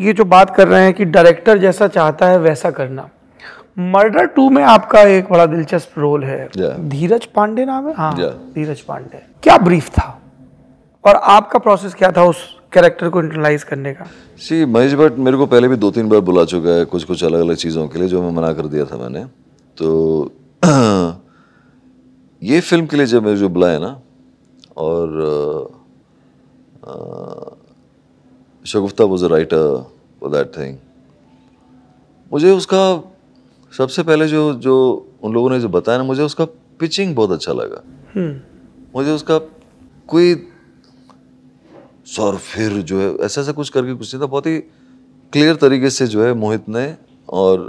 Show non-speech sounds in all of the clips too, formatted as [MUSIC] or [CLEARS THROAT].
ये जो बात कर रहे हैं कि डायरेक्टर जैसा चाहता है वैसा करना मर्डर टू में आपका एक बड़ा दिलचस्प रोल है धीरज पांडे नाम है हाँ धीरज पांडे क्या ब्रीफ था और आपका प्रोसेस क्या था उस कैरेक्टर को इंटरलाइज करने का सी महेश भट्ट मेरे को पहले भी दो तीन बार बुला चुका है कुछ कुछ अलग अलग चीज़ों के लिए जो मैं मना कर दिया था मैंने तो [CLEARS THROAT] ये फिल्म के लिए जब मेरे जो बुलाया ना और ah, ah, Shagufta was a writer for that thing मुझे उसका सबसे पहले जो जो उन लोगों ने जो बताया ना मुझे उसका पिचिंग बहुत अच्छा लगा hmm. मुझे उसका कोई सर फिर जो है ऐसा ऐसा कुछ करके कुछ नहीं था बहुत ही क्लियर तरीके से जो है मोहित ने और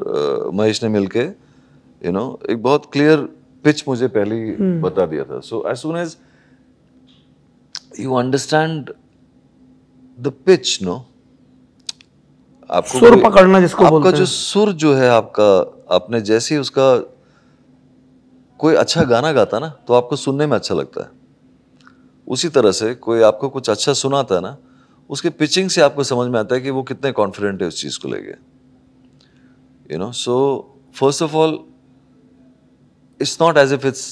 महेश ने मिलके यू नो एक बहुत क्लियर पिच मुझे पहले ही हम्म। hmm. बता दिया था so as soon as you understand the pitch no आपको सुर पकड़ना जिसको आपका बोलते जो सुर जो है आपका आपने जैसे ही उसका कोई अच्छा गाना गाता ना तो आपको सुनने में अच्छा लगता है उसी तरह से कोई आपको कुछ अच्छा सुनाता है ना उसके पिचिंग से आपको समझ में आता है कि वो कितने कॉन्फिडेंट है उस चीज़ को लेके you know so first of all it's not as if it's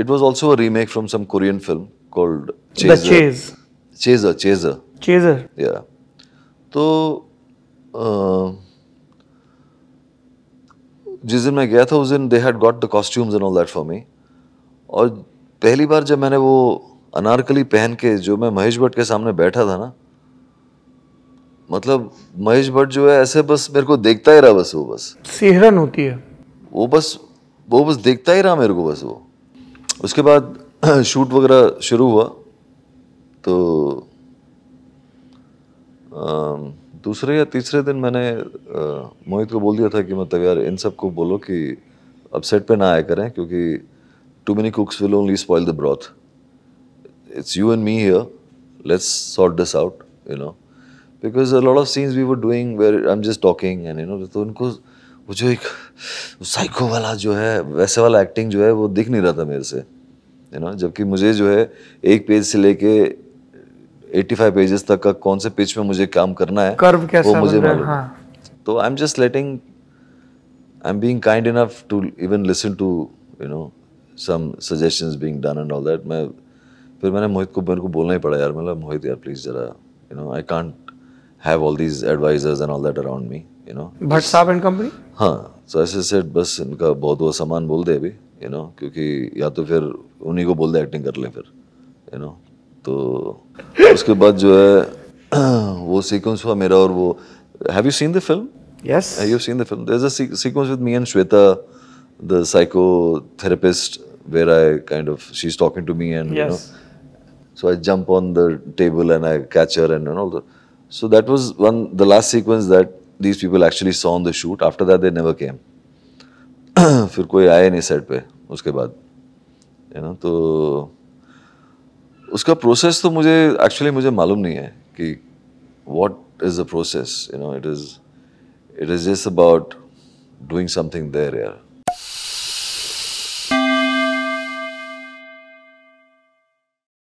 it was also remake from some Korean film chase chase chase chaser या तो जिस दिन मैं गया था उस दिन they had got the costumes and all that for me और पहली बार जब मैंने वो अनारकली पहन के जो मैं महेश भट्ट के सामने बैठा था ना मतलब महेश भट्ट जो है ऐसे बस मेरे को देखता ही रहा बस वो बस सिहरन होती है वो बस वो बस देखता ही रहा मेरे को बस वो उसके बाद [CLEARS THROAT] शूट वगैरह शुरू हुआ तो दूसरे या तीसरे दिन मैंने मोहित को बोल दिया था कि मतलब यार इन सब को बोलो कि अब सेट पर ना आया करें क्योंकि too many cooks will only spoil the broth it's you and me here let's this out you know because a lot of scenes we were doing where I am just talking and you know तो उनको वो जो एक psycho वाला जो है वैसे वाला एक्टिंग जो है वो दिख नहीं रहा था मेरे से यू you नो know? जबकि मुझे जो है एक पेज से लेके 85 पेजेस तक का कौन से पेज में मुझे काम करना है कर्व कैसा वो मुझे हाँ. तो I am just letting I am being kind enough to even listen to you know some suggestions being done and all that मैं फिर मैंने मोहित को मेरे को बोलना ही पड़ा यार मतलब मोहित यार प्लीज़ ज़रा you know I can't have all these advisors and all that around me you know Bhatt साहब एंड कंपनी हाँ सो ऐसे सेट बस इनका बहुत वो सामान बोल दे अभी यू नो क्योंकि या तो फिर उन्हीं को बोल दे एक्टिंग कर ले फिर यू नो तो उसके बाद जो है वो सीक्वेंस हुआ मेरा और वो have you seen the film yes have you seen the film there is a sequence with me and Shweta the psychotherapist where I kind of she is talking to me and you know so I jump on the table and I catch her and all so that was one the last sequence that these people actually saw on the shoot after that they never केम फिर कोई आया नहीं set पे उसके बाद you know तो उसका process तो मुझे एक्चुअली मुझे मालूम नहीं है कि what is the process you know it is it is just about doing something there यार